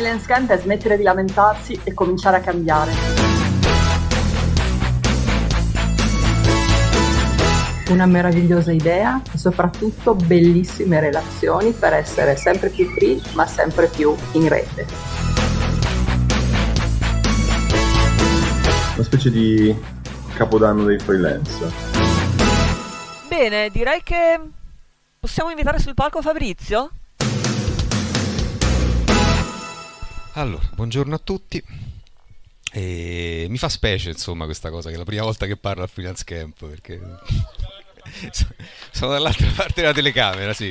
freelance camp è smettere di lamentarsi e cominciare a cambiare. Una meravigliosa idea e soprattutto bellissime relazioni per essere sempre più free ma sempre più in rete. Una specie di capodanno dei freelance. Bene, direi che possiamo invitare sul palco Fabrizio? Allora, buongiorno a tutti. E mi fa specie, insomma, questa cosa che è la prima volta che parlo al Freelance Camp perché sono dall'altra parte della telecamera, sì.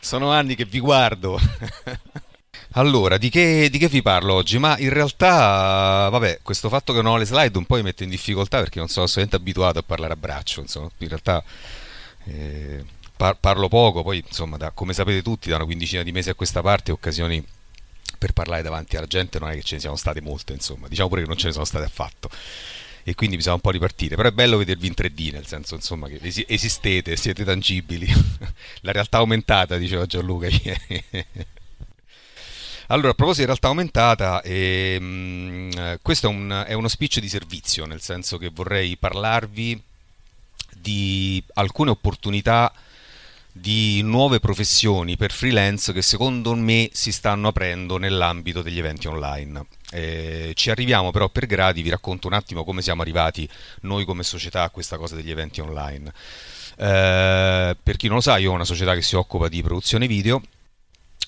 Sono anni che vi guardo. Allora, di che, di che, vi parlo oggi? Ma in realtà, vabbè, questo fatto che non ho le slide un po' mi mette in difficoltà perché non sono assolutamente abituato a parlare a braccio, insomma, in realtà eh, par- parlo poco, poi insomma, da, come sapete tutti, da una quindicina di mesi a questa parte occasioni per parlare davanti alla gente non è che ce ne siano state molte, insomma, diciamo pure che non ce ne sono state affatto. E quindi bisogna un po' ripartire, però è bello vedervi in 3D, nel senso insomma che esistete, siete tangibili. La realtà aumentata, diceva Gianluca ieri. Allora, a proposito di realtà aumentata, ehm, questo è, un, è uno speech di servizio, nel senso che vorrei parlarvi di alcune opportunità di nuove professioni per freelance che secondo me si stanno aprendo nell'ambito degli eventi online. Eh, ci arriviamo però per gradi, vi racconto un attimo come siamo arrivati noi come società a questa cosa degli eventi online. Eh, per chi non lo sa, io ho una società che si occupa di produzione video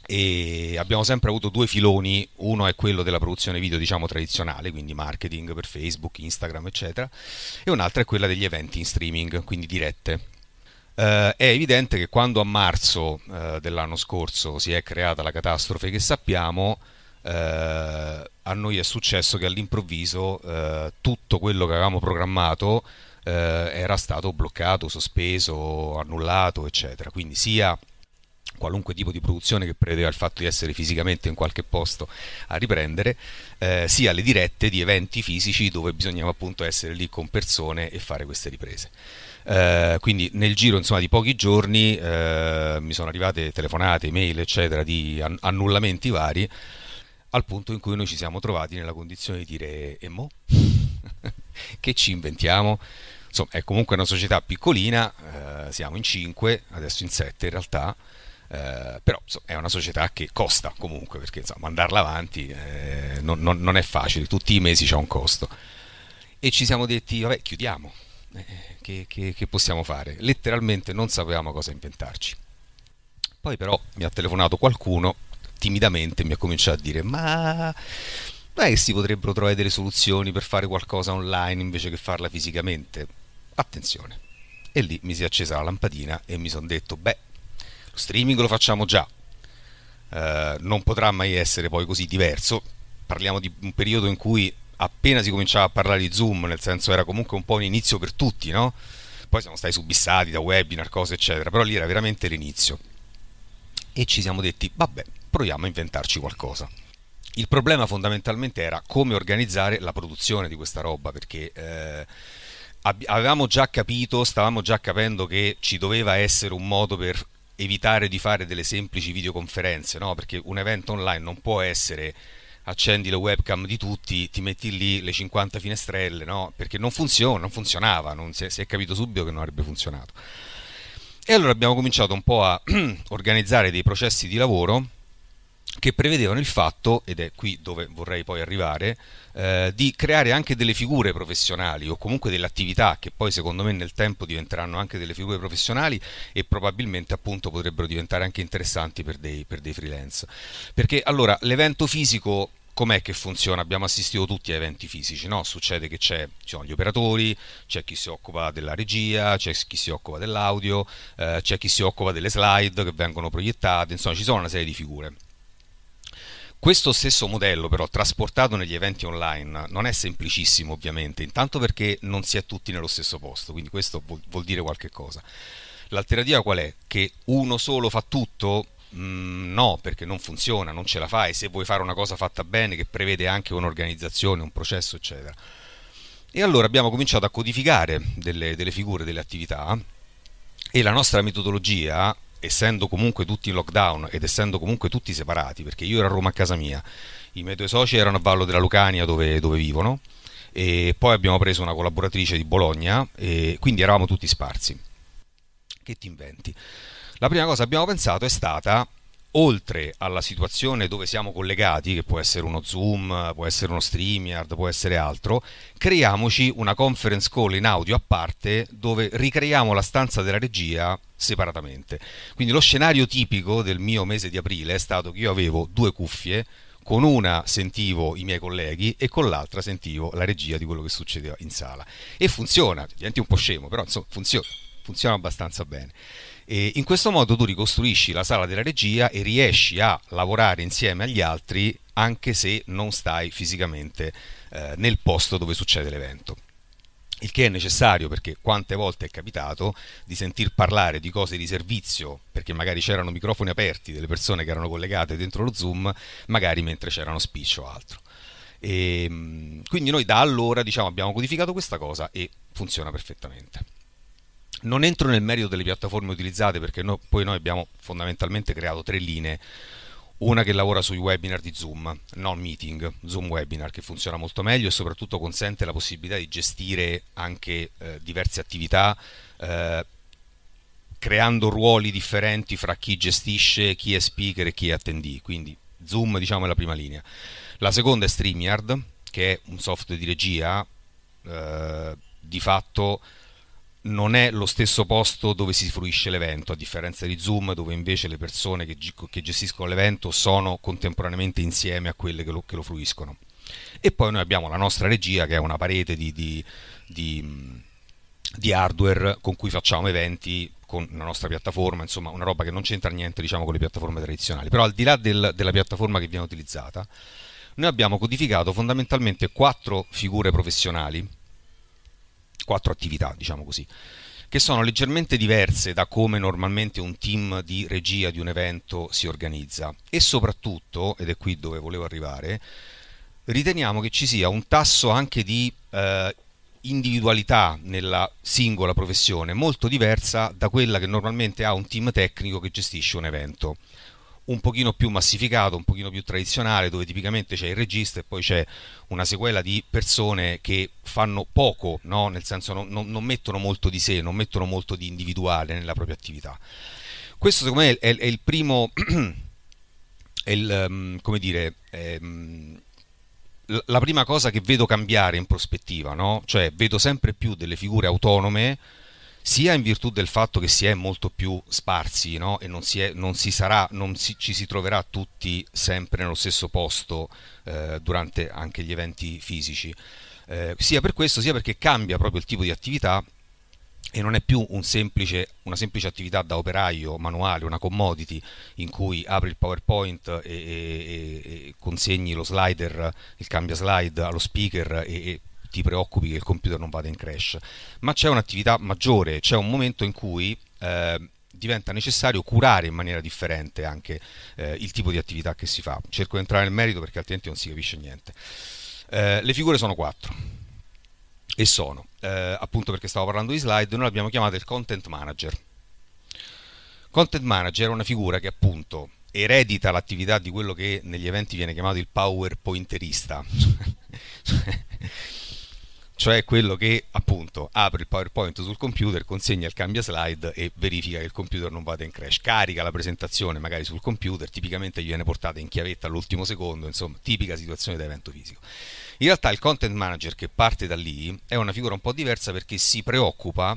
e abbiamo sempre avuto due filoni, uno è quello della produzione video diciamo tradizionale, quindi marketing per Facebook, Instagram eccetera, e un altro è quella degli eventi in streaming, quindi dirette eh, è evidente che quando a marzo eh, dell'anno scorso si è creata la catastrofe che sappiamo, eh, a noi è successo che all'improvviso eh, tutto quello che avevamo programmato eh, era stato bloccato, sospeso, annullato, eccetera. Quindi sia qualunque tipo di produzione che prevedeva il fatto di essere fisicamente in qualche posto a riprendere, eh, sia le dirette di eventi fisici dove bisognava appunto essere lì con persone e fare queste riprese. Eh, quindi nel giro insomma, di pochi giorni eh, mi sono arrivate telefonate, mail, eccetera, di annullamenti vari, al punto in cui noi ci siamo trovati nella condizione di dire e mo? che ci inventiamo? Insomma, è comunque una società piccolina, eh, siamo in 5, adesso in 7 in realtà, eh, però insomma, è una società che costa comunque perché insomma, andarla avanti eh, non, non, non, è facile, tutti i mesi c'è un costo e ci siamo detti vabbè chiudiamo, eh, che, che, che possiamo fare? Letteralmente non sapevamo cosa inventarci. Poi però mi ha telefonato qualcuno timidamente mi ha cominciato a dire ma non è che si potrebbero trovare delle soluzioni per fare qualcosa online invece che farla fisicamente? Attenzione. E lì mi si è accesa la lampadina e mi sono detto, beh, streaming lo facciamo già, eh, non potrà mai essere poi così diverso. Parliamo di un periodo in cui appena si cominciava a parlare di Zoom, nel senso era comunque un po' un inizio per tutti, no? Poi siamo stati subissati da webinar, cose eccetera, però lì era veramente l'inizio. E ci siamo detti, vabbè, proviamo a inventarci qualcosa. Il problema fondamentalmente era come organizzare la produzione di questa roba, perché eh, avevamo già capito, stavamo già capendo che ci doveva essere un modo per evitare di fare delle semplici videoconferenze, no? perché un evento online non può essere accendi le webcam di tutti, ti metti lì le 50 finestrelle, no? perché non funziona, non funzionava, non si, è, si è capito subito che non avrebbe funzionato. E allora abbiamo cominciato un po' a organizzare dei processi di lavoro che prevedevano il fatto, ed è qui dove vorrei poi arrivare, eh, di creare anche delle figure professionali o comunque delle attività che poi secondo me nel tempo diventeranno anche delle figure professionali e probabilmente appunto potrebbero diventare anche interessanti per dei, per dei freelance. Perché allora l'evento fisico com'è che funziona? Abbiamo assistito tutti a eventi fisici, no? Succede che ci sono gli operatori, c'è chi si occupa della regia, c'è chi si occupa dell'audio, eh, c'è chi si occupa delle slide che vengono proiettate, insomma ci sono una serie di figure. Questo stesso modello però trasportato negli eventi online non è semplicissimo ovviamente, intanto perché non si è tutti nello stesso posto, quindi questo vuol, vuol dire qualche cosa. L'alternativa qual è? Che uno solo fa tutto? Mm, no, perché non funziona, non ce la fai, se vuoi fare una cosa fatta bene che prevede anche un'organizzazione, un processo, eccetera. E allora abbiamo cominciato a codificare delle, delle figure, delle attività e la nostra metodologia essendo comunque tutti in lockdown ed essendo comunque tutti separati, perché io ero a Roma a casa mia, i miei due soci erano a Vallo della Lucania dove, dove vivono e poi abbiamo preso una collaboratrice di Bologna e quindi eravamo tutti sparsi. Che ti inventi? La prima cosa che abbiamo pensato è stata oltre alla situazione dove siamo collegati, che può essere uno Zoom, può essere uno StreamYard, può essere altro, creiamoci una conference call in audio a parte dove ricreiamo la stanza della regia separatamente. Quindi lo scenario tipico del mio mese di aprile è stato che io avevo due cuffie, con una sentivo i miei colleghi e con l'altra sentivo la regia di quello che succedeva in sala. E funziona, diventi un po' scemo, però insomma funziona, funziona abbastanza bene. E in questo modo tu ricostruisci la sala della regia e riesci a lavorare insieme agli altri anche se non stai fisicamente eh, nel posto dove succede l'evento. Il che è necessario perché quante volte è capitato di sentir parlare di cose di servizio, perché magari c'erano microfoni aperti delle persone che erano collegate dentro lo Zoom, magari mentre c'erano uno speech o altro. E, ehm, quindi noi da allora diciamo, abbiamo codificato questa cosa e funziona perfettamente. Non entro nel merito delle piattaforme utilizzate perché noi, poi noi abbiamo fondamentalmente creato tre linee. Una che lavora sui webinar di Zoom, non meeting, Zoom webinar che funziona molto meglio e soprattutto consente la possibilità di gestire anche eh, diverse attività eh, creando ruoli differenti fra chi gestisce, chi è speaker e chi è attendee. Quindi Zoom diciamo è la prima linea. La seconda è StreamYard che è un software di regia eh, di fatto non è lo stesso posto dove si fruisce l'evento, a differenza di Zoom, dove invece le persone che, che gestiscono l'evento sono contemporaneamente insieme a quelle che lo, che lo, fruiscono. E poi noi abbiamo la nostra regia, che è una parete di, di, di, di hardware con cui facciamo eventi con la nostra piattaforma, insomma una roba che non c'entra niente diciamo, con le piattaforme tradizionali. Però al di là del, della piattaforma che viene utilizzata, noi abbiamo codificato fondamentalmente quattro figure professionali quattro attività, diciamo così, che sono leggermente diverse da come normalmente un team di regia di un evento si organizza e soprattutto, ed è qui dove volevo arrivare, riteniamo che ci sia un tasso anche di eh, individualità nella singola professione molto diversa da quella che normalmente ha un team tecnico che gestisce un evento un pochino più massificato, un pochino più tradizionale, dove tipicamente c'è il regista e poi c'è una sequela di persone che fanno poco, no? nel senso non, non, non, mettono molto di sé, non mettono molto di individuale nella propria attività. Questo secondo me è, è il primo, è il, ehm, come dire, è, ehm, la prima cosa che vedo cambiare in prospettiva, no? cioè vedo sempre più delle figure autonome sia in virtù del fatto che si è molto più sparsi no? e non, si, è, non si sarà, non si, ci si troverà tutti sempre nello stesso posto eh, durante anche gli eventi fisici, eh, sia per questo sia perché cambia proprio il tipo di attività e non è più un semplice, una semplice attività da operaio manuale, una commodity in cui apri il PowerPoint e, e, e consegni lo slider, il cambia slide allo speaker e, e ti preoccupi che il computer non vada in crash, ma c'è un'attività maggiore, c'è un momento in cui eh, diventa necessario curare in maniera differente anche eh, il tipo di attività che si fa. Cerco di entrare nel merito perché altrimenti non si capisce niente. Eh, le figure sono quattro e sono, eh, appunto perché stavo parlando di slide, noi l'abbiamo chiamata il content manager. Content manager è una figura che appunto eredita l'attività di quello che negli eventi viene chiamato il powerpointerista. cioè quello che appunto apre il PowerPoint sul computer, consegna il cambia slide e verifica che il computer non vada in crash, carica la presentazione magari sul computer, tipicamente gli viene portata in chiavetta all'ultimo secondo, insomma, tipica situazione da evento fisico. In realtà il content manager che parte da lì è una figura un po' diversa perché si preoccupa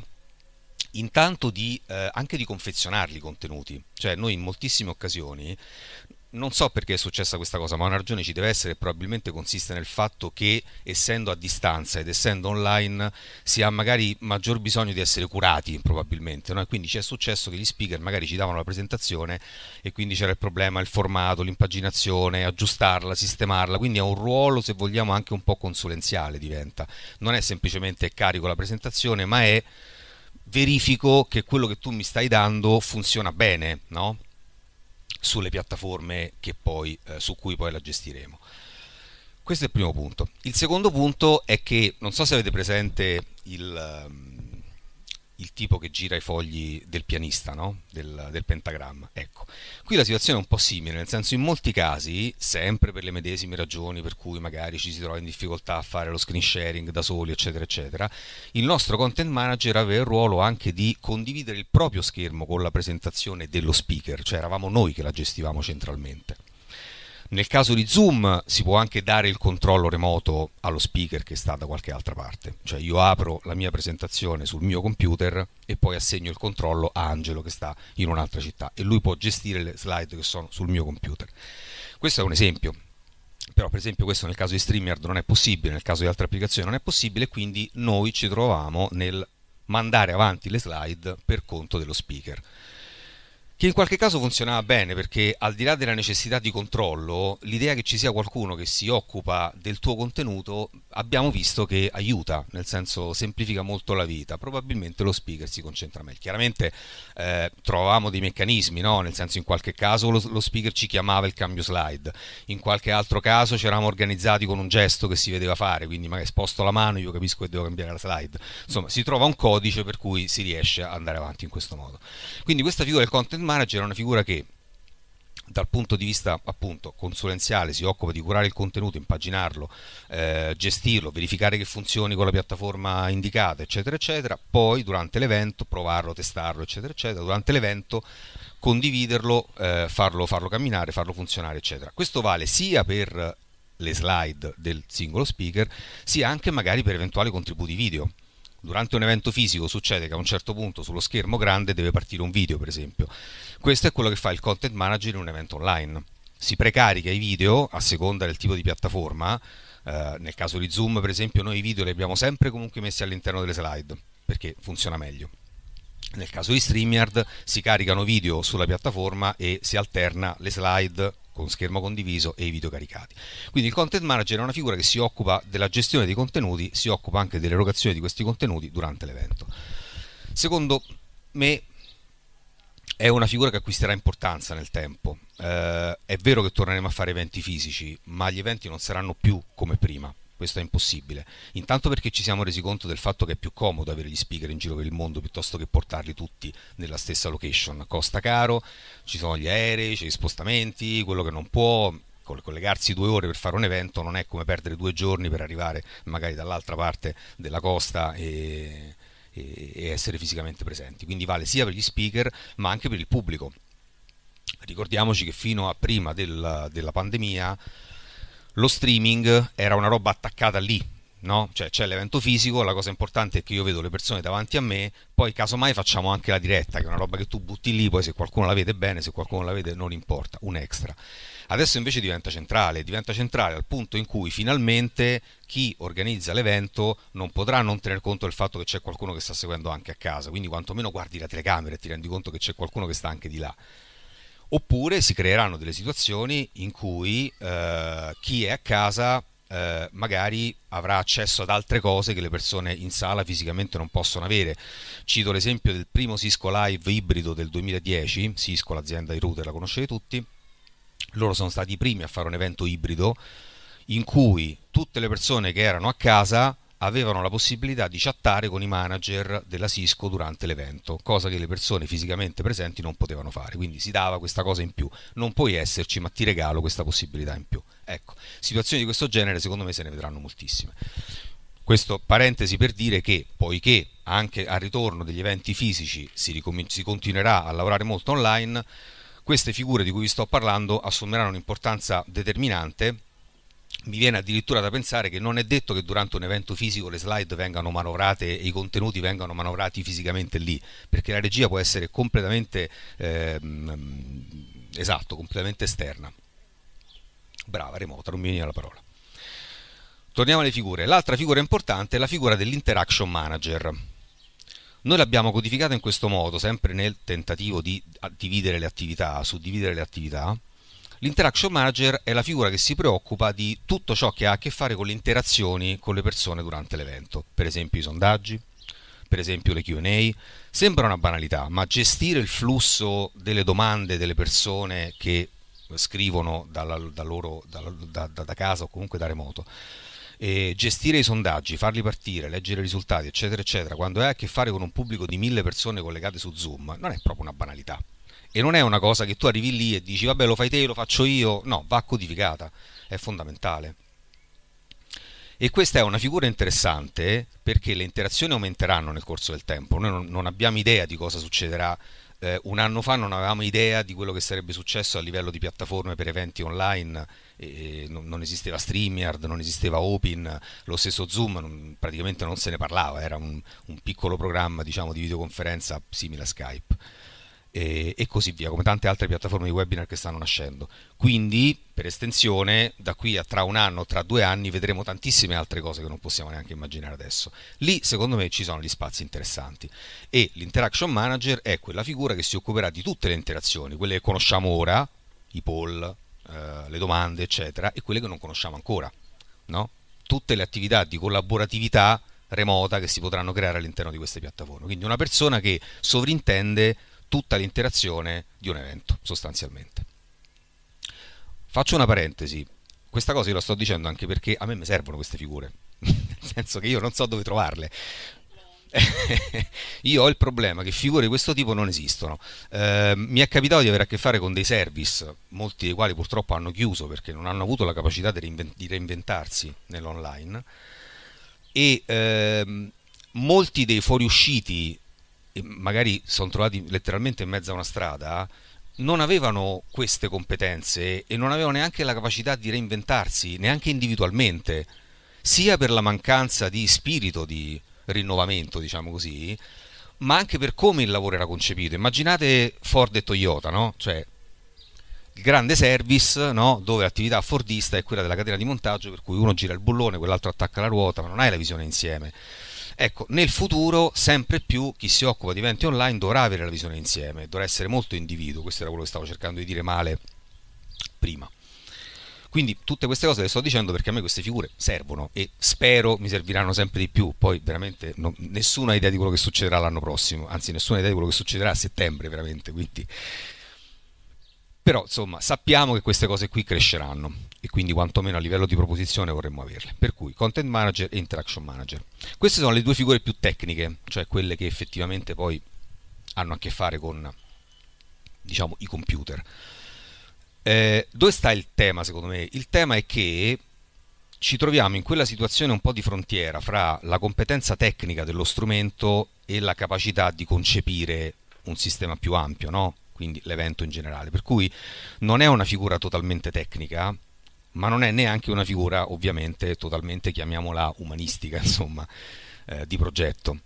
intanto di, eh, anche di confezionarli i contenuti, cioè noi in moltissime occasioni non so perché è successa questa cosa, ma una ragione ci deve essere e probabilmente consiste nel fatto che essendo a distanza ed essendo online si ha magari maggior bisogno di essere curati probabilmente, no? quindi ci è successo che gli speaker magari ci davano la presentazione e quindi c'era il problema, il formato, l'impaginazione, aggiustarla, sistemarla, quindi è un ruolo se vogliamo anche un po' consulenziale diventa, non è semplicemente carico la presentazione ma è verifico che quello che tu mi stai dando funziona bene, no? sulle piattaforme poi, eh, su cui poi la gestiremo. Questo è il primo punto. Il secondo punto è che non so se avete presente il ehm, il tipo che gira i fogli del pianista, no? del, del, pentagramma. Ecco. Qui la situazione è un po' simile, nel senso in molti casi, sempre per le medesime ragioni per cui magari ci si trova in difficoltà a fare lo screen sharing da soli, eccetera, eccetera, il nostro content manager aveva il ruolo anche di condividere il proprio schermo con la presentazione dello speaker, cioè eravamo noi che la gestivamo centralmente. Nel caso di Zoom si può anche dare il controllo remoto allo speaker che sta da qualche altra parte, cioè io apro la mia presentazione sul mio computer e poi assegno il controllo a Angelo che sta in un'altra città e lui può gestire le slide che sono sul mio computer. Questo è un esempio, però per esempio questo nel caso di StreamYard non è possibile, nel caso di altre applicazioni non è possibile, quindi noi ci troviamo nel mandare avanti le slide per conto dello speaker che in qualche caso funzionava bene perché al di là della necessità di controllo, l'idea che ci sia qualcuno che si occupa del tuo contenuto abbiamo visto che aiuta, nel senso semplifica molto la vita, probabilmente lo speaker si concentra meglio. Chiaramente eh, trovavamo dei meccanismi, no? nel senso in qualche caso lo, lo, speaker ci chiamava il cambio slide, in qualche altro caso ci eravamo organizzati con un gesto che si vedeva fare, quindi magari sposto la mano, io capisco che devo cambiare la slide, insomma si trova un codice per cui si riesce ad andare avanti in questo modo. Quindi questa figura del content manager è una figura che dal punto di vista appunto consulenziale si occupa di curare il contenuto, impaginarlo, eh, gestirlo, verificare che funzioni con la piattaforma indicata, eccetera, eccetera, poi durante l'evento provarlo, testarlo, eccetera, eccetera, durante l'evento condividerlo, eh, farlo, farlo camminare, farlo funzionare, eccetera. Questo vale sia per le slide del singolo speaker, sia anche magari per eventuali contributi video durante un evento fisico succede che a un certo punto sullo schermo grande deve partire un video, per esempio. Questo è quello che fa il content manager in un evento online. Si precarica i video a seconda del tipo di piattaforma. Eh, nel caso di Zoom, per esempio, noi i video li abbiamo sempre comunque messi all'interno delle slide perché funziona meglio. Nel caso di StreamYard si caricano video sulla piattaforma e si alterna le slide con schermo condiviso e i video caricati. Quindi il content manager è una figura che si occupa della gestione dei contenuti, si occupa anche dell'erogazione di questi contenuti durante l'evento. Secondo me è una figura che acquisterà importanza nel tempo. Eh, è vero che torneremo a fare eventi fisici, ma gli eventi non saranno più come prima questo è impossibile. Intanto perché ci siamo resi conto del fatto che è più comodo avere gli speaker in giro per il mondo piuttosto che portarli tutti nella stessa location. Costa caro, ci sono gli aerei, c'è gli spostamenti, quello che non può, collegarsi due ore per fare un evento non è come perdere due giorni per arrivare magari dall'altra parte della costa e, e, e, essere fisicamente presenti. Quindi vale sia per gli speaker ma anche per il pubblico. Ricordiamoci che fino a prima del, della pandemia lo streaming era una roba attaccata lì, no? Cioè c'è l'evento fisico, la cosa importante è che io vedo le persone davanti a me, poi casomai facciamo anche la diretta, che è una roba che tu butti lì, poi se qualcuno la vede bene, se qualcuno la vede non importa, un extra. Adesso invece diventa centrale, diventa centrale al punto in cui finalmente chi organizza l'evento non potrà non tener conto del fatto che c'è qualcuno che sta seguendo anche a casa, quindi quantomeno guardi la telecamera e ti rendi conto che c'è qualcuno che sta anche di là oppure si creeranno delle situazioni in cui eh, chi è a casa eh, magari avrà accesso ad altre cose che le persone in sala fisicamente non possono avere. Cito l'esempio del primo Cisco Live ibrido del 2010, Cisco l'azienda di router la conoscete tutti, loro sono stati i primi a fare un evento ibrido in cui tutte le persone che erano a casa avevano la possibilità di chattare con i manager della Cisco durante l'evento, cosa che le persone fisicamente presenti non potevano fare, quindi si dava questa cosa in più, non puoi esserci ma ti regalo questa possibilità in più. Ecco, situazioni di questo genere secondo me se ne vedranno moltissime. Questo parentesi per dire che poiché anche al ritorno degli eventi fisici si, si continuerà a lavorare molto online, queste figure di cui vi sto parlando assumeranno un'importanza determinante mi viene addirittura da pensare che non è detto che durante un evento fisico le slide vengano manovrate e i contenuti vengano manovrati fisicamente lì, perché la regia può essere completamente ehm, esatto, completamente esterna. Brava, remota, non mi viene la parola. Torniamo alle figure. L'altra figura importante è la figura dell'interaction manager. Noi l'abbiamo codificata in questo modo, sempre nel tentativo di dividere le attività, suddividere le attività L'interaction manager è la figura che si preoccupa di tutto ciò che ha a che fare con le interazioni con le persone durante l'evento, per esempio i sondaggi, per esempio le QA. Sembra una banalità, ma gestire il flusso delle domande delle persone che scrivono dalla, da, loro, da, da, da, casa o comunque da remoto. E gestire i sondaggi, farli partire, leggere i risultati, eccetera, eccetera, quando hai a che fare con un pubblico di mille persone collegate su Zoom, non è proprio una banalità. E non è una cosa che tu arrivi lì e dici vabbè lo fai te, lo faccio io, no, va codificata, è fondamentale. E questa è una figura interessante perché le interazioni aumenteranno nel corso del tempo. Noi non, non abbiamo idea di cosa succederà. Eh, un anno fa non avevamo idea di quello che sarebbe successo a livello di piattaforme per eventi online. Eh, non, non, esisteva StreamYard, non esisteva Open, lo stesso Zoom non, praticamente non se ne parlava, era un, un piccolo programma diciamo, di videoconferenza simile a Skype e, e, così via, come tante altre piattaforme di webinar che stanno nascendo. Quindi, per estensione, da qui a tra un anno, tra due anni, vedremo tantissime altre cose che non possiamo neanche immaginare adesso. Lì, secondo me, ci sono gli spazi interessanti. E l'interaction manager è quella figura che si occuperà di tutte le interazioni, quelle che conosciamo ora, i poll, eh, le domande, eccetera, e quelle che non conosciamo ancora. No? Tutte le attività di collaboratività remota che si potranno creare all'interno di queste piattaforme. Quindi una persona che sovrintende tutta l'interazione di un evento, sostanzialmente. Faccio una parentesi, questa cosa io la sto dicendo anche perché a me mi servono queste figure, nel senso che io non so dove trovarle. io ho il problema che figure di questo tipo non esistono. Eh, mi è capitato di avere a che fare con dei service, molti dei quali purtroppo hanno chiuso perché non hanno avuto la capacità di, reinvent di reinventarsi nell'online e ehm, molti dei fuoriusciti magari sono trovati letteralmente in mezzo a una strada, non avevano queste competenze e non avevano neanche la capacità di reinventarsi, neanche individualmente, sia per la mancanza di spirito di rinnovamento, diciamo così, ma anche per come il lavoro era concepito. Immaginate Ford e Toyota, no? Cioè, il grande service, no? dove l'attività fordista è quella della catena di montaggio, per cui uno gira il bullone, quell'altro attacca la ruota, ma non hai la visione insieme. Ecco, nel futuro sempre più chi si occupa di eventi online dovrà avere la visione insieme, dovrà essere molto individuo, questo era quello che stavo cercando di dire male prima. Quindi tutte queste cose le sto dicendo perché a me queste figure servono e spero mi serviranno sempre di più. Poi veramente non, nessuna idea di quello che succederà l'anno prossimo, anzi nessuna idea di quello che succederà a settembre veramente, quindi però insomma sappiamo che queste cose qui cresceranno e quindi quantomeno a livello di proposizione vorremmo averle. Per cui content manager e interaction manager. Queste sono le due figure più tecniche, cioè quelle che effettivamente poi hanno a che fare con diciamo, i computer. Eh, dove sta il tema secondo me? Il tema è che ci troviamo in quella situazione un po' di frontiera fra la competenza tecnica dello strumento e la capacità di concepire un sistema più ampio, no? quindi l'evento in generale. Per cui non è una figura totalmente tecnica, ma non è neanche una figura ovviamente totalmente, chiamiamola, umanistica, insomma, eh, di progetto.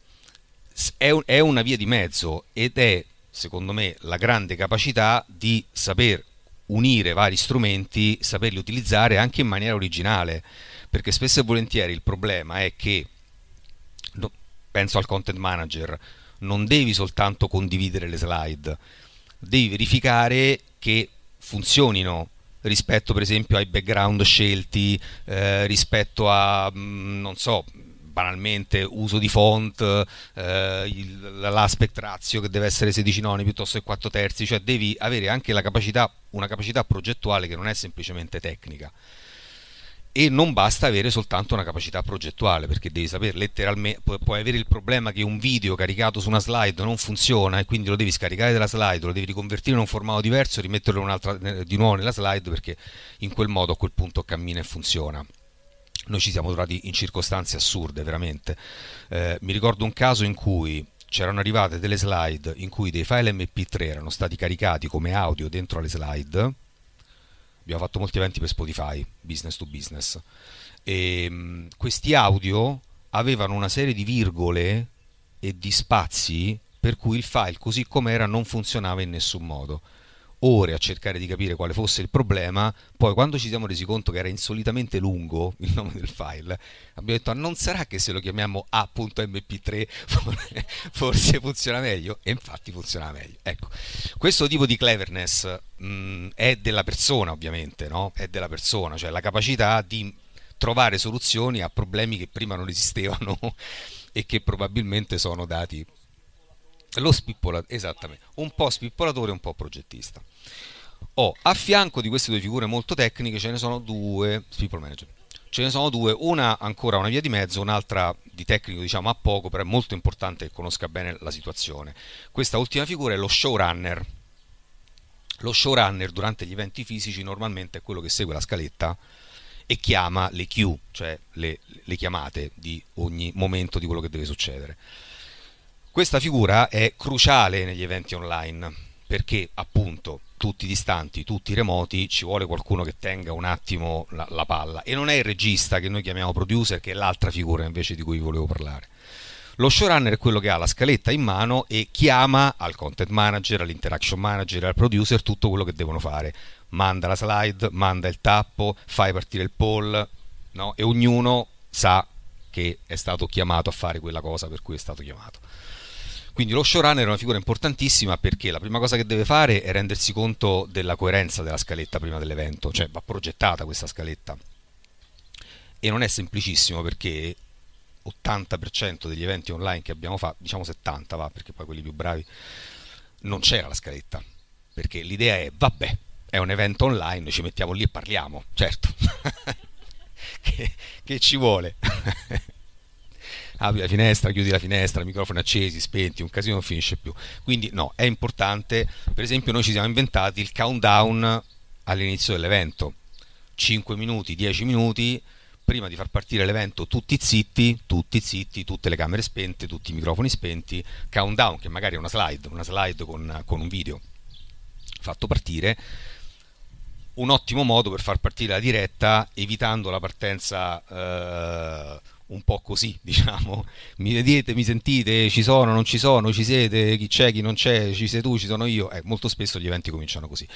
È, un, è una via di mezzo ed è, secondo me, la grande capacità di saper unire vari strumenti, saperli utilizzare anche in maniera originale, perché spesso e volentieri il problema è che, penso al content manager, non devi soltanto condividere le slide, devi verificare che funzionino rispetto per esempio ai background scelti, eh, rispetto a, mm, non so, banalmente uso di font, eh, il, l'aspect ratio che deve essere 16 noni piuttosto che 4 terzi, cioè devi avere anche capacità, una capacità progettuale che non è semplicemente tecnica e non basta avere soltanto una capacità progettuale perché devi sapere letteralmente pu- puoi avere il problema che un video caricato su una slide non funziona e quindi lo devi scaricare dalla slide lo devi riconvertire in un formato diverso e rimetterlo eh, di nuovo nella slide perché in quel modo a quel punto cammina e funziona noi ci siamo trovati in circostanze assurde veramente eh, mi ricordo un caso in cui c'erano arrivate delle slide in cui dei file mp3 erano stati caricati come audio dentro alle slide abbiamo fatto molti eventi per Spotify, business to business, e, ehm, questi audio avevano una serie di virgole e di spazi per cui il file così com'era non funzionava in nessun modo ore a cercare di capire quale fosse il problema, poi quando ci siamo resi conto che era insolitamente lungo il nome del file, abbiamo detto ah, non sarà che se lo chiamiamo a.mp3 forse funziona meglio e infatti funzionava meglio. Ecco, questo tipo di cleverness mh, mm, è della persona ovviamente, no? È della persona, cioè la capacità di trovare soluzioni a problemi che prima non esistevano e che probabilmente sono dati lo spippolatore, esattamente, un po' spippolatore e un po' progettista. Oh, a fianco di queste due figure molto tecniche ce ne sono due, people manager, ce ne sono due, una ancora una via di mezzo, un'altra di tecnico diciamo a poco, però è molto importante che conosca bene la situazione. Questa ultima figura è lo showrunner. Lo showrunner durante gli eventi fisici normalmente è quello che segue la scaletta e chiama le queue, cioè le, le chiamate di ogni momento di quello che deve succedere. Questa figura è cruciale negli eventi online perché appunto tutti distanti, tutti remoti, ci vuole qualcuno che tenga un attimo la, la, palla e non è il regista che noi chiamiamo producer che è l'altra figura invece di cui volevo parlare. Lo showrunner è quello che ha la scaletta in mano e chiama al content manager, all'interaction manager, al producer tutto quello che devono fare. Manda la slide, manda il tappo, fai partire il poll no? e ognuno sa che è stato chiamato a fare quella cosa per cui è stato chiamato. Quindi lo showrunner è una figura importantissima perché la prima cosa che deve fare è rendersi conto della coerenza della scaletta prima dell'evento, cioè va progettata questa scaletta. E non è semplicissimo perché 80% degli eventi online che abbiamo fatto, diciamo 70 va, perché poi quelli più bravi, non c'era la scaletta. Perché l'idea è, vabbè, è un evento online, ci mettiamo lì e parliamo, certo, che, che ci vuole. apri la finestra, chiudi la finestra, microfoni accesi, spenti, un casino non finisce più. Quindi no, è importante, per esempio noi ci siamo inventati il countdown all'inizio dell'evento, 5 minuti, 10 minuti, prima di far partire l'evento tutti zitti, tutti zitti, tutte le camere spente, tutti i microfoni spenti, countdown che magari è una slide, una slide con, con un video fatto partire, un ottimo modo per far partire la diretta evitando la partenza eh, un po' così, diciamo. Mi vedete, mi sentite, ci sono, non ci sono, ci siete, chi c'è, chi non c'è, ci sei tu, ci sono io. Eh, molto spesso gli eventi cominciano così.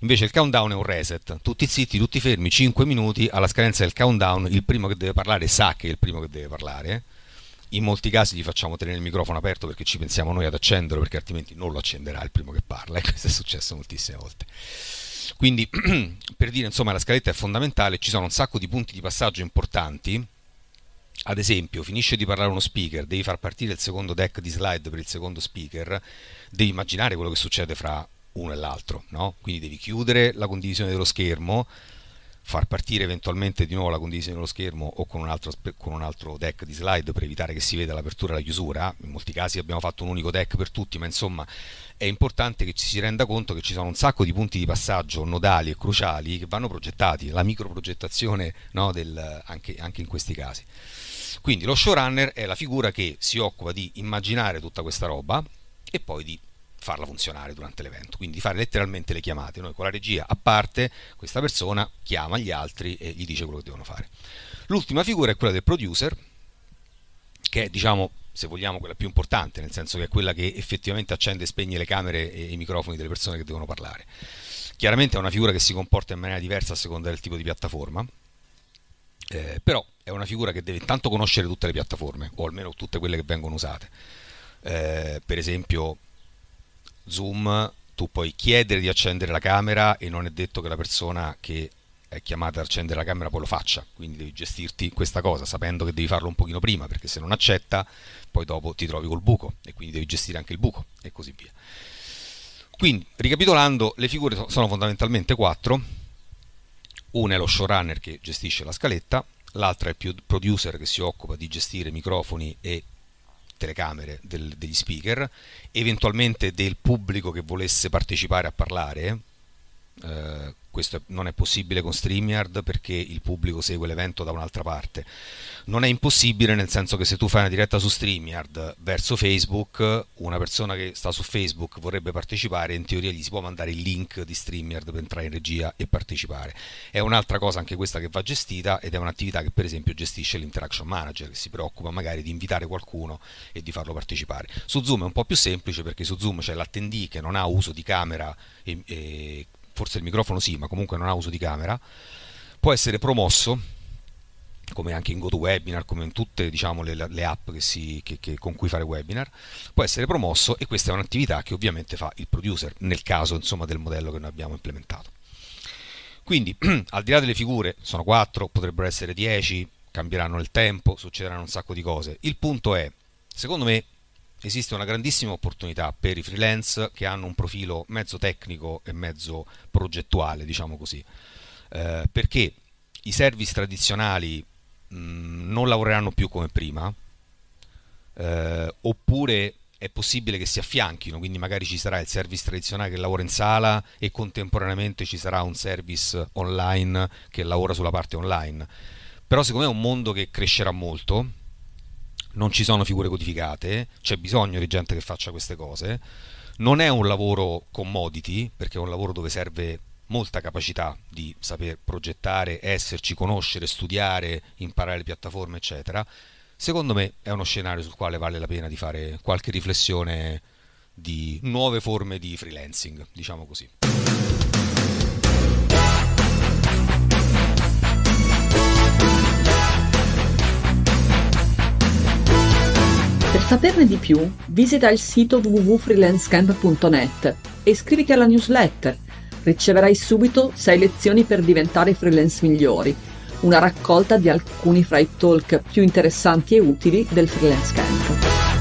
Invece il countdown è un reset, tutti zitti, tutti fermi, 5 minuti, alla scadenza del countdown il primo che deve parlare sa che è il primo che deve parlare. In molti casi gli facciamo tenere il microfono aperto perché ci pensiamo noi ad accenderlo, perché altrimenti non lo accenderà il primo che parla, e questo è successo moltissime volte. Quindi, per dire, insomma, la scaletta è fondamentale, ci sono un sacco di punti di passaggio importanti ad esempio, finisce di parlare uno speaker, devi far partire il secondo deck di slide per il secondo speaker, devi immaginare quello che succede fra uno e l'altro, no? Quindi devi chiudere la condivisione dello schermo, far partire eventualmente di nuovo la condivisione dello schermo o con un altro, con un altro deck di slide per evitare che si veda l'apertura e la chiusura. In molti casi abbiamo fatto un unico deck per tutti, ma insomma è importante che ci si renda conto che ci sono un sacco di punti di passaggio nodali e cruciali che vanno progettati, la microprogettazione no, del, anche, anche in questi casi. Quindi lo showrunner è la figura che si occupa di immaginare tutta questa roba e poi di farla funzionare durante l'evento, quindi fare letteralmente le chiamate. Noi con la regia a parte questa persona chiama gli altri e gli dice quello che devono fare. L'ultima figura è quella del producer, che è diciamo se vogliamo quella più importante, nel senso che è quella che effettivamente accende e spegne le camere e i microfoni delle persone che devono parlare. Chiaramente è una figura che si comporta in maniera diversa a seconda del tipo di piattaforma, eh, però è una figura che deve intanto conoscere tutte le piattaforme, o almeno tutte quelle che vengono usate. Eh, per esempio, Zoom, tu puoi chiedere di accendere la camera e non è detto che la persona che è chiamata ad accendere la camera poi lo faccia, quindi devi gestirti questa cosa sapendo che devi farlo un pochino prima, perché se non accetta poi dopo ti trovi col buco e quindi devi gestire anche il buco e così via. Quindi, ricapitolando, le figure sono fondamentalmente quattro una è lo showrunner che gestisce la scaletta, l'altra è il producer che si occupa di gestire microfoni e telecamere del, degli speaker, eventualmente del pubblico che volesse partecipare a parlare, eh, questo non è possibile con StreamYard perché il pubblico segue l'evento da un'altra parte. Non è impossibile nel senso che se tu fai una diretta su StreamYard verso Facebook, una persona che sta su Facebook vorrebbe partecipare, in teoria gli si può mandare il link di StreamYard per entrare in regia e partecipare. È un'altra cosa anche questa che va gestita ed è un'attività che per esempio gestisce l'interaction manager che si preoccupa magari di invitare qualcuno e di farlo partecipare. Su Zoom è un po' più semplice perché su Zoom c'è l'attendee che non ha uso di camera e, e forse il microfono sì, ma comunque non ha uso di camera, può essere promosso come anche in GoToWebinar, come in tutte diciamo, le, le, app che si, che, che, con cui fare webinar, può essere promosso e questa è un'attività che ovviamente fa il producer, nel caso insomma, del modello che noi abbiamo implementato. Quindi, al di là delle figure, sono 4, potrebbero essere 10, cambieranno il tempo, succederanno un sacco di cose. Il punto è, secondo me, esiste una grandissima opportunità per i freelance che hanno un profilo mezzo tecnico e mezzo progettuale, diciamo così, eh, perché i service tradizionali mh, mm, non lavoreranno più come prima, eh, oppure è possibile che si affianchino, quindi magari ci sarà il service tradizionale che lavora in sala e contemporaneamente ci sarà un service online che lavora sulla parte online. Però secondo me è un mondo che crescerà molto non ci sono figure codificate, c'è bisogno di gente che faccia queste cose. Non è un lavoro commodity, perché è un lavoro dove serve molta capacità di saper progettare, esserci, conoscere, studiare, imparare le piattaforme, eccetera. Secondo me è uno scenario sul quale vale la pena di fare qualche riflessione di nuove forme di freelancing, diciamo così. Per saperne di più, visita il sito www.freelancecamp.net e iscriviti alla newsletter. Riceverai subito 6 lezioni per diventare freelance migliori, una raccolta di alcuni fra i talk più interessanti e utili del Freelance Camp.